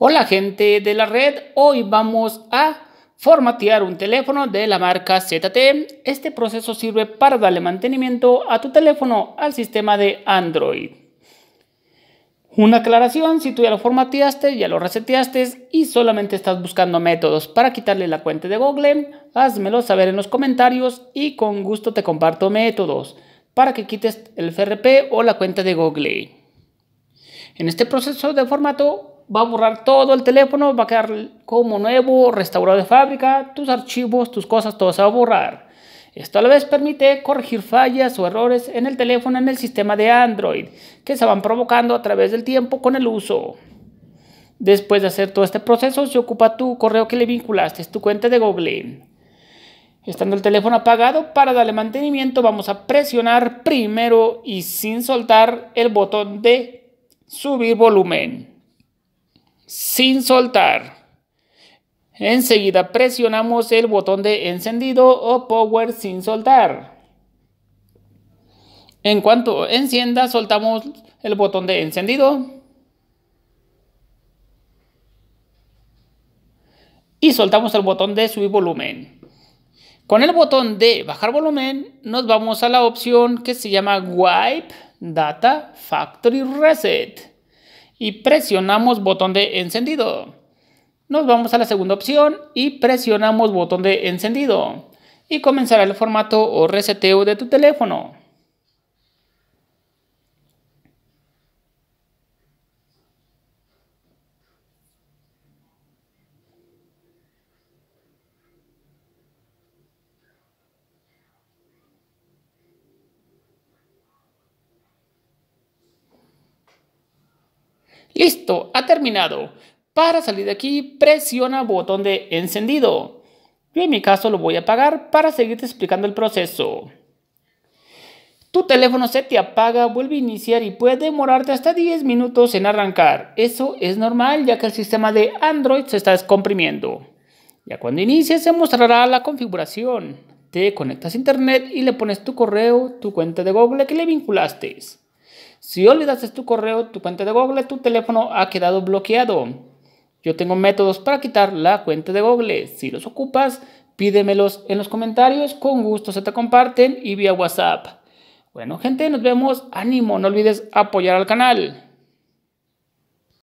Hola gente de la red, hoy vamos a formatear un teléfono de la marca ZTE. Este proceso sirve para darle mantenimiento a tu teléfono al sistema de Android. Una aclaración, si tú ya lo formateaste, ya lo reseteaste y solamente estás buscando métodos para quitarle la cuenta de Google, házmelo saber en los comentarios y con gusto te comparto métodos para que quites el FRP o la cuenta de Google. En este proceso de formato va a borrar todo el teléfono, va a quedar como nuevo, restaurado de fábrica, tus archivos, tus cosas, todo se va a borrar. Esto a la vez permite corregir fallas o errores en el teléfono en el sistema de Android que se van provocando a través del tiempo con el uso. Después de hacer todo este proceso, se ocupa tu correo que le vinculaste, es tu cuenta de Google. Estando el teléfono apagado, para darle mantenimiento vamos a presionar primero y sin soltar el botón de subir volumen sin soltar. Enseguida presionamos el botón de encendido o power sin soltar. En cuanto encienda, soltamos el botón de encendido. Y soltamos el botón de subir volumen. Con el botón de bajar volumen, nos vamos a la opción que se llama Wipe Data Factory Reset y presionamos botón de encendido. Nos vamos a la segunda opción y presionamos botón de encendido y comenzará el formato o reseteo de tu teléfono. Listo, ha terminado. Para salir de aquí, presiona botón de encendido. Yo en mi caso lo voy a apagar para seguirte explicando el proceso. Tu teléfono se te apaga, vuelve a iniciar y puede demorarte hasta 10 minutos en arrancar. Eso es normal ya que el sistema de Android se está descomprimiendo. Ya cuando inicies se mostrará la configuración. Te conectas a internet y le pones tu correo, tu cuenta de Google que le vinculaste. Si olvidaste tu correo, tu cuenta de Google, tu teléfono ha quedado bloqueado. Yo tengo métodos para quitar la cuenta de Google. Si los ocupas, pídemelos en los comentarios. Con gusto se te comparten y vía WhatsApp. Bueno, gente, nos vemos. Ánimo, no olvides apoyar al canal.